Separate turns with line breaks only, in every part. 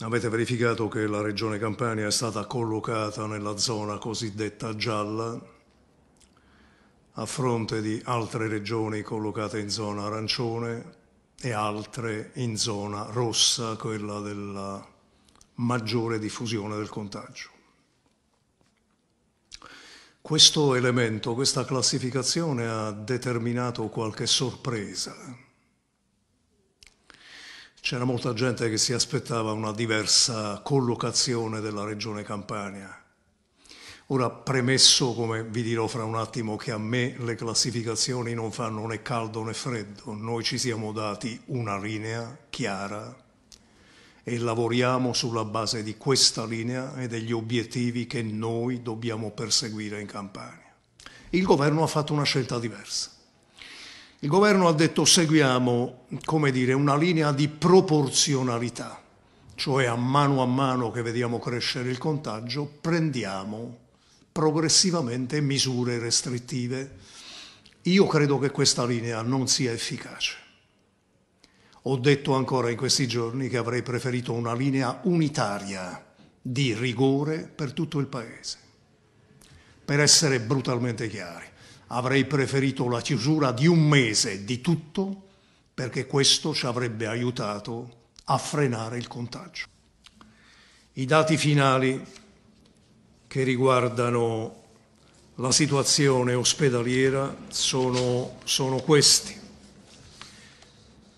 Avete verificato che la regione Campania è stata collocata nella zona cosiddetta gialla a fronte di altre regioni collocate in zona arancione e altre in zona rossa, quella della maggiore diffusione del contagio. Questo elemento, questa classificazione ha determinato qualche sorpresa c'era molta gente che si aspettava una diversa collocazione della regione Campania. Ora premesso, come vi dirò fra un attimo, che a me le classificazioni non fanno né caldo né freddo, noi ci siamo dati una linea chiara e lavoriamo sulla base di questa linea e degli obiettivi che noi dobbiamo perseguire in Campania. Il governo ha fatto una scelta diversa. Il governo ha detto seguiamo, come dire, una linea di proporzionalità, cioè a mano a mano che vediamo crescere il contagio, prendiamo progressivamente misure restrittive. Io credo che questa linea non sia efficace. Ho detto ancora in questi giorni che avrei preferito una linea unitaria di rigore per tutto il Paese, per essere brutalmente chiari avrei preferito la chiusura di un mese di tutto perché questo ci avrebbe aiutato a frenare il contagio. I dati finali che riguardano la situazione ospedaliera sono, sono questi.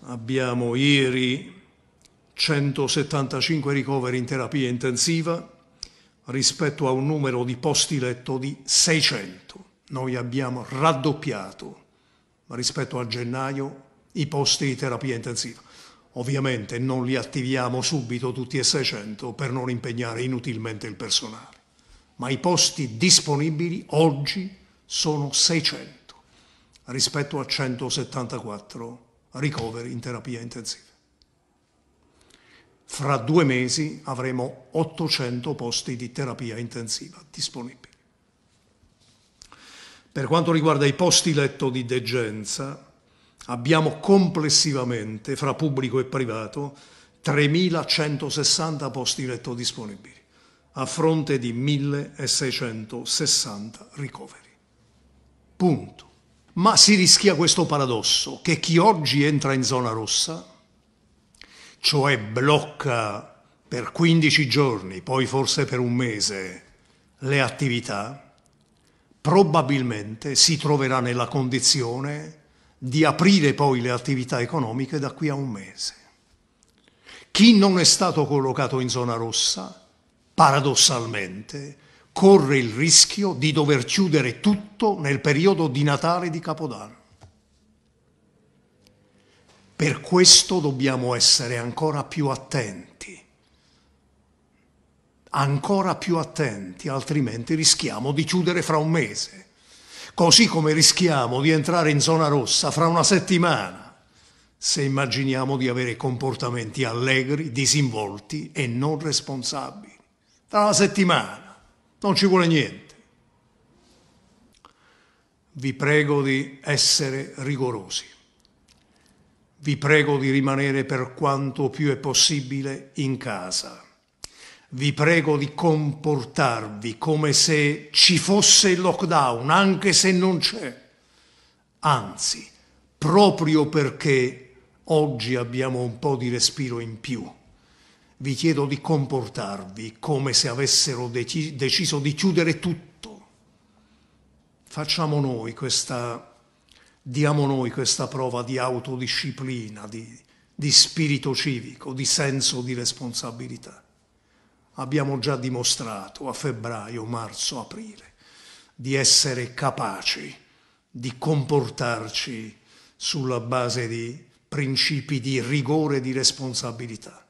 Abbiamo ieri 175 ricoveri in terapia intensiva rispetto a un numero di posti letto di 600. Noi abbiamo raddoppiato rispetto a gennaio i posti di terapia intensiva. Ovviamente non li attiviamo subito tutti e 600 per non impegnare inutilmente il personale, ma i posti disponibili oggi sono 600 rispetto a 174 ricoveri in terapia intensiva. Fra due mesi avremo 800 posti di terapia intensiva disponibili. Per quanto riguarda i posti letto di degenza, abbiamo complessivamente, fra pubblico e privato, 3.160 posti letto disponibili, a fronte di 1.660 ricoveri. Punto. Ma si rischia questo paradosso, che chi oggi entra in zona rossa, cioè blocca per 15 giorni, poi forse per un mese, le attività, probabilmente si troverà nella condizione di aprire poi le attività economiche da qui a un mese. Chi non è stato collocato in zona rossa, paradossalmente, corre il rischio di dover chiudere tutto nel periodo di Natale di Capodanno. Per questo dobbiamo essere ancora più attenti ancora più attenti, altrimenti rischiamo di chiudere fra un mese, così come rischiamo di entrare in zona rossa fra una settimana, se immaginiamo di avere comportamenti allegri, disinvolti e non responsabili. Tra una settimana non ci vuole niente. Vi prego di essere rigorosi. Vi prego di rimanere per quanto più è possibile in casa vi prego di comportarvi come se ci fosse il lockdown, anche se non c'è. Anzi, proprio perché oggi abbiamo un po' di respiro in più, vi chiedo di comportarvi come se avessero deci- deciso di chiudere tutto. Facciamo noi questa, diamo noi questa prova di autodisciplina, di, di spirito civico, di senso di responsabilità abbiamo già dimostrato a febbraio, marzo, aprile di essere capaci di comportarci sulla base di principi di rigore e di responsabilità.